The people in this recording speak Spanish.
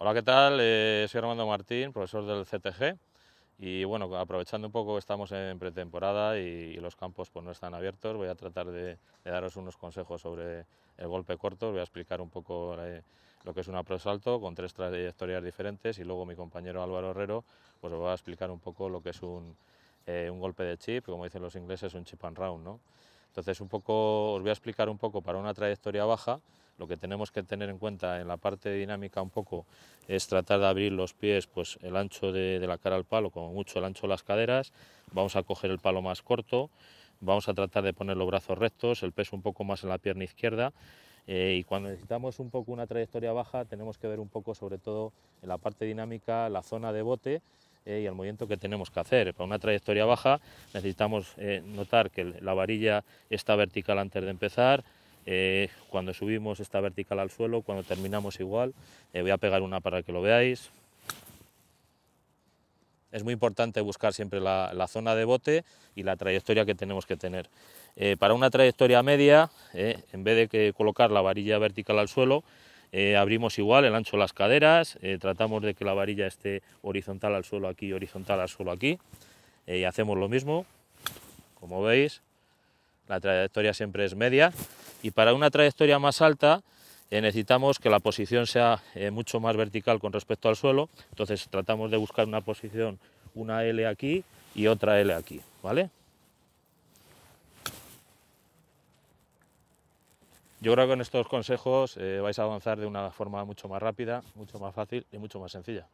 Hola, ¿qué tal? Eh, soy Armando Martín, profesor del CTG. Y bueno, aprovechando un poco que estamos en pretemporada y, los campos pues, no están abiertos, voy a tratar de, daros unos consejos sobre el golpe corto. voy a explicar un poco eh, lo que es un apresalto con tres trayectorias diferentes y luego mi compañero Álvaro Herrero pues, os va a explicar un poco lo que es un, eh, un golpe de chip, como dicen los ingleses, un chip and round. ¿no? Entonces, un poco, os voy a explicar un poco para una trayectoria baja, lo que tenemos que tener en cuenta en la parte dinámica un poco es tratar de abrir los pies, pues el ancho de, la cara al palo, como mucho el ancho de las caderas, vamos a coger el palo más corto, vamos a tratar de poner los brazos rectos, el peso un poco más en la pierna izquierda eh, y cuando necesitamos un poco una trayectoria baja tenemos que ver un poco sobre todo en la parte dinámica la zona de bote eh, y al movimiento que tenemos que hacer. Para una trayectoria baja necesitamos eh, notar que la varilla está vertical antes de empezar, eh, cuando subimos está vertical al suelo, cuando terminamos igual. voy a pegar una para que lo veáis. Es muy importante buscar siempre la, la zona de bote y la trayectoria que tenemos que tener. para una trayectoria media, en vez de que colocar la varilla vertical al suelo, eh, abrimos igual el ancho de las caderas, eh, tratamos de que la varilla esté horizontal al suelo aquí, horizontal al suelo aquí, eh, y hacemos lo mismo, como veis, la trayectoria siempre es media, y para una trayectoria más alta necesitamos que la posición sea mucho más vertical con respecto al suelo, entonces tratamos de buscar una posición, una L aquí y otra L aquí, ¿vale? Yo creo que con estos consejos eh, vais a avanzar de una forma mucho más rápida, mucho más fácil y mucho más sencilla.